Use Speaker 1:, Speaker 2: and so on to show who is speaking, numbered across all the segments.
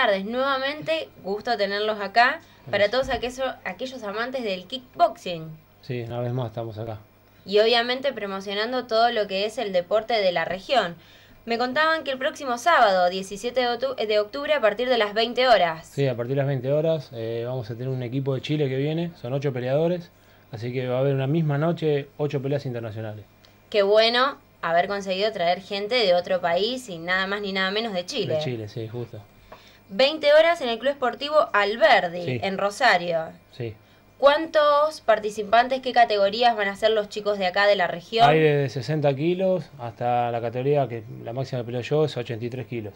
Speaker 1: tardes, nuevamente gusto tenerlos acá para todos aquellos, aquellos amantes del kickboxing.
Speaker 2: Sí, una vez más estamos acá.
Speaker 1: Y obviamente promocionando todo lo que es el deporte de la región. Me contaban que el próximo sábado, 17 de octubre, a partir de las 20 horas.
Speaker 2: Sí, a partir de las 20 horas eh, vamos a tener un equipo de Chile que viene, son 8 peleadores, así que va a haber una misma noche 8 peleas internacionales.
Speaker 1: Qué bueno haber conseguido traer gente de otro país y nada más ni nada menos de Chile. De Chile, sí, justo. 20 horas en el Club Esportivo Alberdi, en Rosario. Sí. ¿Cuántos participantes, qué categorías van a ser los chicos de acá de la región? Hay
Speaker 2: desde 60 kilos hasta la categoría que la máxima que peleo yo es 83 kilos.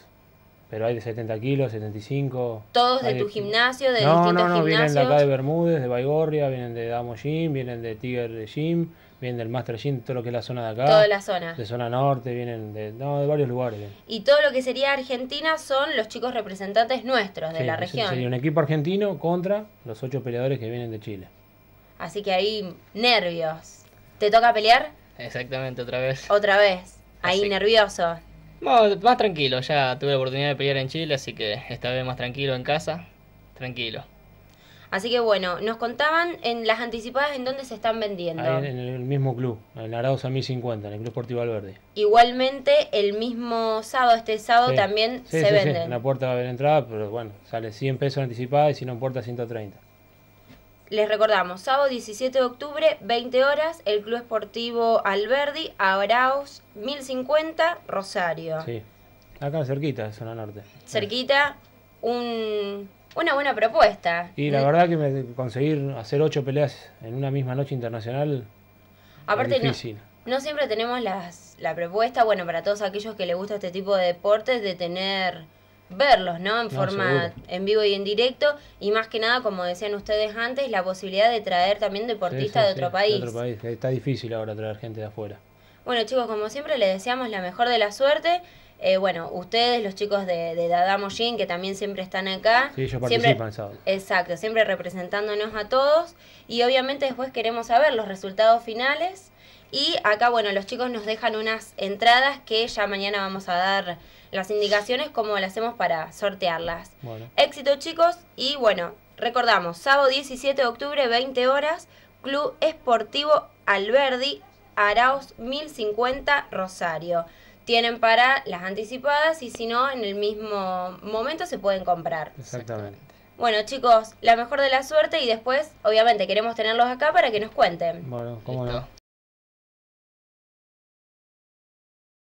Speaker 2: Pero hay de 70 kilos, 75. ¿Todos de tu
Speaker 1: gimnasio, de distintos distintos no, no, vienen de acá de
Speaker 2: Bermúdez, de Baigorria, vienen de Damo Gym, vienen de Tiger Gym, vienen del Master Gym, todo lo que es la zona de acá. Toda la zona. De zona norte, vienen de, no, de varios lugares.
Speaker 1: Y todo lo que sería Argentina son los chicos representantes nuestros de la región. Sería un
Speaker 2: equipo argentino contra los ocho peleadores que vienen de Chile.
Speaker 1: Así que ahí, nervios. ¿Te toca pelear? Exactamente, otra vez. Otra vez. Ahí nervioso
Speaker 2: más tranquilo, ya tuve la oportunidad de pelear en Chile, así que esta vez más tranquilo en casa, tranquilo.
Speaker 1: Así que bueno, nos contaban en las anticipadas en dónde se están vendiendo. en
Speaker 2: el mismo club, en Arados a 1050, en el Club Sportivo Alverde.
Speaker 1: Igualmente, el mismo sábado, este sábado también se sí, en la
Speaker 2: puerta a haber entrada, pero bueno, sale 100 pesos anticipada y si no en puerta 130.
Speaker 1: Les recordamos, sábado 17 de octubre, 20 horas, el Club Esportivo Alberdi, Abraos, 1050, Rosario.
Speaker 2: Sí, acá cerquita, zona norte. Cerquita,
Speaker 1: un, una buena propuesta. Y la eh,
Speaker 2: verdad que me, conseguir hacer ocho peleas en una misma noche internacional
Speaker 1: Aparte, es difícil. No, no, siempre tenemos las, la propuesta, bueno, para todos aquellos que les gusta este tipo de deportes, de tener verlos, ¿no? En ah, forma en vivo y en directo. Y más que nada, como decían ustedes antes, la posibilidad de traer también deportistas de, otro país.
Speaker 2: Está difícil ahora traer gente de afuera.
Speaker 1: Bueno, chicos, como siempre, les deseamos la mejor de la suerte. Eh, bueno, ustedes, los chicos de, de Dadamo que también siempre están acá. Sí, ellos siempre, Exacto, siempre representándonos a todos. Y obviamente después queremos saber los resultados finales y acá, bueno, los chicos nos dejan unas entradas que ya mañana vamos a dar las indicaciones cómo las hacemos para sortearlas. Bueno. Éxito, chicos. Y bueno, recordamos, sábado 17 de octubre, 20 horas, Club Esportivo Alberdi, Araos 1050, Rosario. Tienen para las anticipadas y si no, en el mismo momento se pueden comprar.
Speaker 2: Exactamente.
Speaker 1: Bueno, chicos, la mejor de la suerte y después, obviamente, queremos tenerlos acá para que nos cuenten.
Speaker 2: Bueno, cómo no.